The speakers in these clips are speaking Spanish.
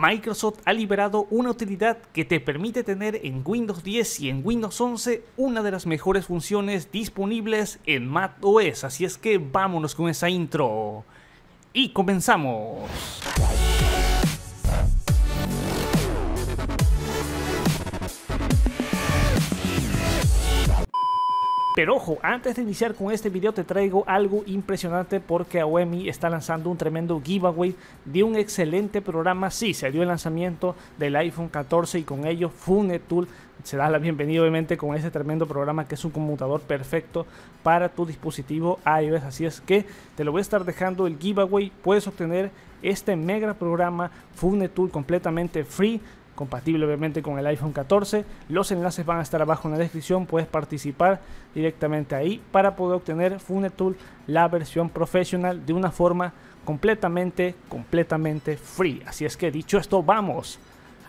Microsoft ha liberado una utilidad que te permite tener en Windows 10 y en Windows 11 una de las mejores funciones disponibles en macOS, así es que vámonos con esa intro y comenzamos. Pero ojo, antes de iniciar con este video te traigo algo impresionante porque AOMI está lanzando un tremendo giveaway de un excelente programa. Sí, se dio el lanzamiento del iPhone 14 y con ello Funetool se da la bienvenida obviamente con este tremendo programa que es un computador perfecto para tu dispositivo iOS. Así es que te lo voy a estar dejando el giveaway. Puedes obtener este mega programa Funetool completamente free compatible obviamente con el iPhone 14. Los enlaces van a estar abajo en la descripción, puedes participar directamente ahí para poder obtener Funetool la versión profesional de una forma completamente, completamente free. Así es que dicho esto, vamos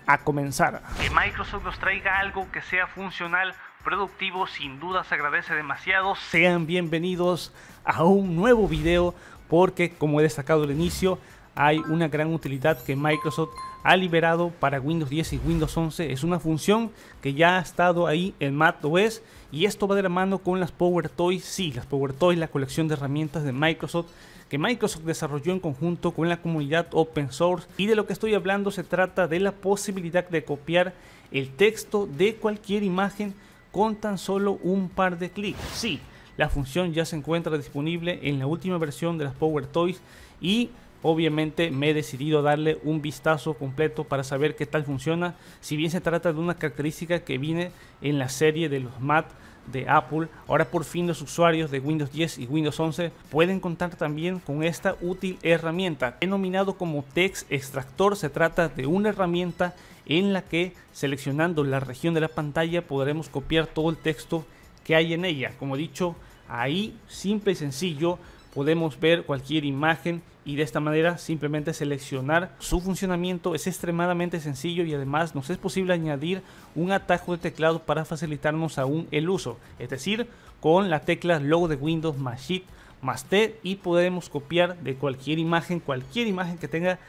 a comenzar. Que Microsoft nos traiga algo que sea funcional, productivo, sin duda se agradece demasiado. Sean bienvenidos a un nuevo video porque como he destacado al inicio, hay una gran utilidad que Microsoft ha liberado para Windows 10 y Windows 11. Es una función que ya ha estado ahí en macOS y esto va de la mano con las Power Toys. Sí, las Power Toys, la colección de herramientas de Microsoft que Microsoft desarrolló en conjunto con la comunidad open source y de lo que estoy hablando se trata de la posibilidad de copiar el texto de cualquier imagen con tan solo un par de clics. Sí, la función ya se encuentra disponible en la última versión de las Power Toys y obviamente me he decidido darle un vistazo completo para saber qué tal funciona, si bien se trata de una característica que viene en la serie de los Mac de Apple, ahora por fin los usuarios de Windows 10 y Windows 11 pueden contar también con esta útil herramienta. Denominado como Text Extractor, se trata de una herramienta en la que seleccionando la región de la pantalla podremos copiar todo el texto que hay en ella. Como he dicho, ahí simple y sencillo podemos ver cualquier imagen y de esta manera simplemente seleccionar su funcionamiento es extremadamente sencillo y además nos es posible añadir un atajo de teclado para facilitarnos aún el uso, es decir, con la tecla logo de Windows más Shift más T y podemos copiar de cualquier imagen, cualquier imagen que tenga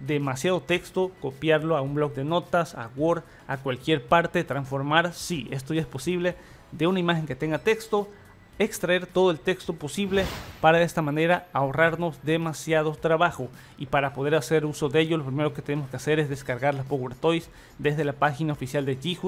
demasiado texto, copiarlo a un blog de notas, a Word, a cualquier parte, transformar, sí, esto ya es posible, de una imagen que tenga texto extraer todo el texto posible para de esta manera ahorrarnos demasiado trabajo y para poder hacer uso de ello lo primero que tenemos que hacer es descargar las Power Toys desde la página oficial de g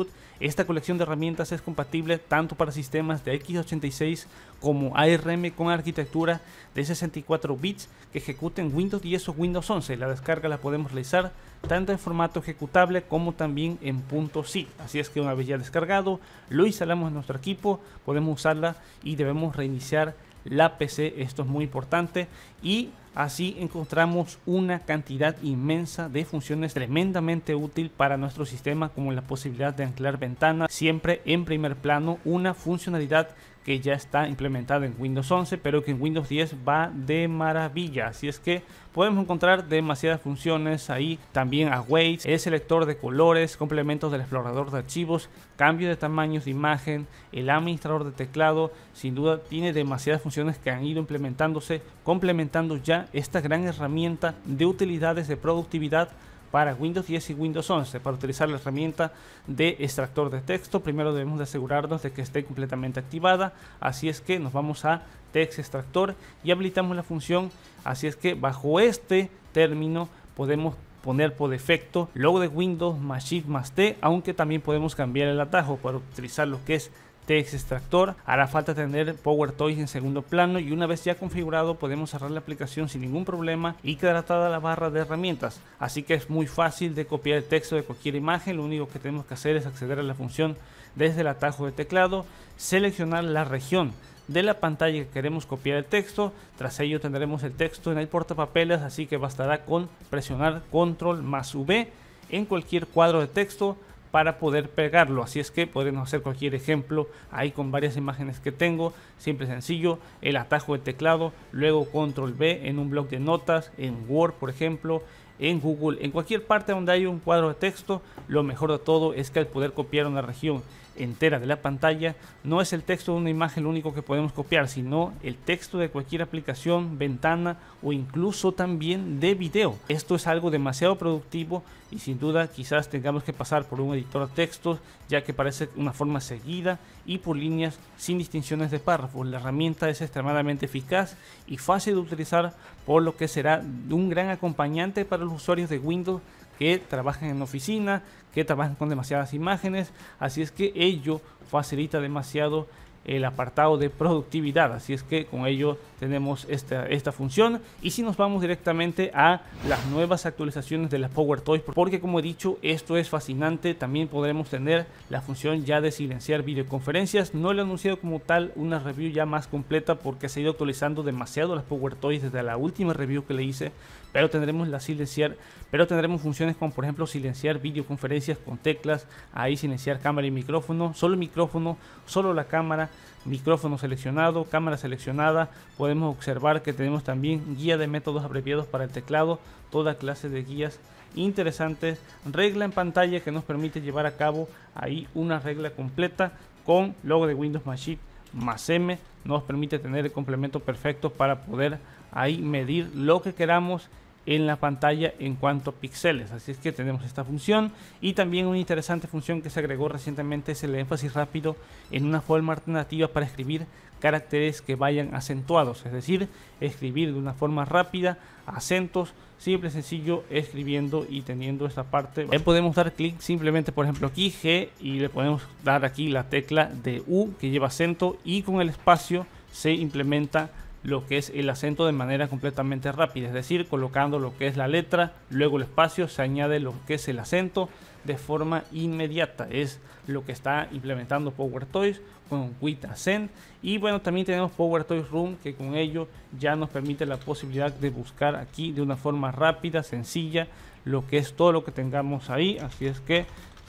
Esta colección de herramientas es compatible tanto para sistemas de x86 como ARM con arquitectura de 64 bits que ejecuten Windows 10 o Windows 11. La descarga la podemos realizar tanto en formato ejecutable como también en punto si Así es que una vez ya descargado, lo instalamos en nuestro equipo, podemos usarla y debemos reiniciar la PC. Esto es muy importante y Así encontramos una cantidad inmensa de funciones tremendamente útil para nuestro sistema como la posibilidad de anclar ventanas, siempre en primer plano, una funcionalidad que ya está implementada en Windows 11 pero que en Windows 10 va de maravilla así es que podemos encontrar demasiadas funciones ahí también a awaits el selector de colores complementos del explorador de archivos cambio de tamaños de imagen el administrador de teclado sin duda tiene demasiadas funciones que han ido implementándose complementando ya esta gran herramienta de utilidades de productividad para Windows 10 y Windows 11. Para utilizar la herramienta de extractor de texto, primero debemos de asegurarnos de que esté completamente activada. Así es que nos vamos a Text Extractor y habilitamos la función. Así es que bajo este término podemos poner por defecto logo de Windows más Shift más T, aunque también podemos cambiar el atajo para utilizar lo que es text extractor. Hará falta tener Power Toys en segundo plano y una vez ya configurado podemos cerrar la aplicación sin ningún problema y quedará atada la barra de herramientas. Así que es muy fácil de copiar el texto de cualquier imagen, lo único que tenemos que hacer es acceder a la función desde el atajo de teclado, seleccionar la región de la pantalla que queremos copiar el texto. Tras ello tendremos el texto en el portapapeles, así que bastará con presionar control más V en cualquier cuadro de texto para poder pegarlo. Así es que podemos hacer cualquier ejemplo ahí con varias imágenes que tengo. siempre sencillo, el atajo de teclado, luego control B en un bloc de notas, en Word por ejemplo, en Google, en cualquier parte donde hay un cuadro de texto, lo mejor de todo es que al poder copiar una región entera de la pantalla, no es el texto de una imagen lo único que podemos copiar, sino el texto de cualquier aplicación, ventana o incluso también de video. Esto es algo demasiado productivo y sin duda quizás tengamos que pasar por un editor de textos, ya que parece una forma seguida y por líneas sin distinciones de párrafos. La herramienta es extremadamente eficaz y fácil de utilizar, por lo que será un gran acompañante para los usuarios de Windows que trabajan en oficina, que trabajan con demasiadas imágenes, así es que ello facilita demasiado el apartado de productividad. Así es que con ello tenemos esta, esta función. Y si nos vamos directamente a las nuevas actualizaciones de las Power Toys, porque como he dicho, esto es fascinante. También podremos tener la función ya de silenciar videoconferencias. No le he anunciado como tal una review ya más completa porque se ha ido actualizando demasiado las Power Toys desde la última review que le hice. Pero tendremos la silenciar, pero tendremos funciones como por ejemplo silenciar videoconferencias con teclas, ahí silenciar cámara y micrófono, solo el micrófono, solo la cámara, micrófono seleccionado, cámara seleccionada. Podemos observar que tenemos también guía de métodos abreviados para el teclado, toda clase de guías interesantes, regla en pantalla que nos permite llevar a cabo ahí una regla completa con logo de Windows Machine más M, nos permite tener el complemento perfecto para poder ahí medir lo que queramos en la pantalla en cuanto a píxeles. Así es que tenemos esta función y también una interesante función que se agregó recientemente es el énfasis rápido en una forma alternativa para escribir caracteres que vayan acentuados, es decir, escribir de una forma rápida acentos simple sencillo escribiendo y teniendo esta parte le podemos dar clic simplemente por ejemplo aquí G y le podemos dar aquí la tecla de U que lleva acento y con el espacio se implementa lo que es el acento de manera completamente rápida, es decir, colocando lo que es la letra, luego el espacio, se añade lo que es el acento de forma inmediata. Es lo que está implementando power PowerToys con send Y bueno, también tenemos power PowerToys Room que con ello ya nos permite la posibilidad de buscar aquí de una forma rápida, sencilla, lo que es todo lo que tengamos ahí. Así es que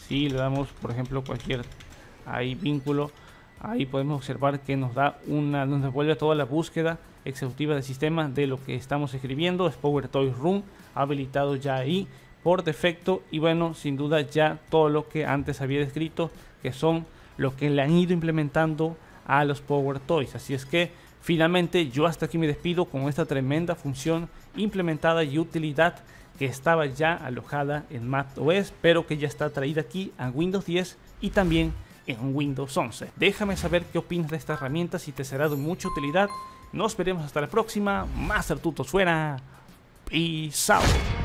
si le damos, por ejemplo, cualquier ahí vínculo Ahí podemos observar que nos da una, nos devuelve toda la búsqueda ejecutiva del sistema de lo que estamos escribiendo. Es Power Toys Room habilitado ya ahí por defecto y bueno, sin duda ya todo lo que antes había descrito que son lo que le han ido implementando a los Power Toys. Así es que finalmente yo hasta aquí me despido con esta tremenda función implementada y utilidad que estaba ya alojada en Mac OS, pero que ya está traída aquí a Windows 10 y también en Windows 11. Déjame saber qué opinas de esta herramienta, si te será de mucha utilidad. Nos veremos hasta la próxima. Master Tuto suena. Peace out.